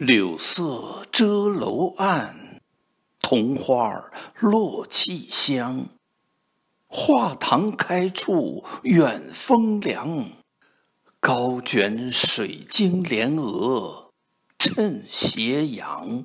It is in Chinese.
柳色遮楼岸，桐花落气香。画堂开处远风凉，高卷水晶帘额，衬斜阳。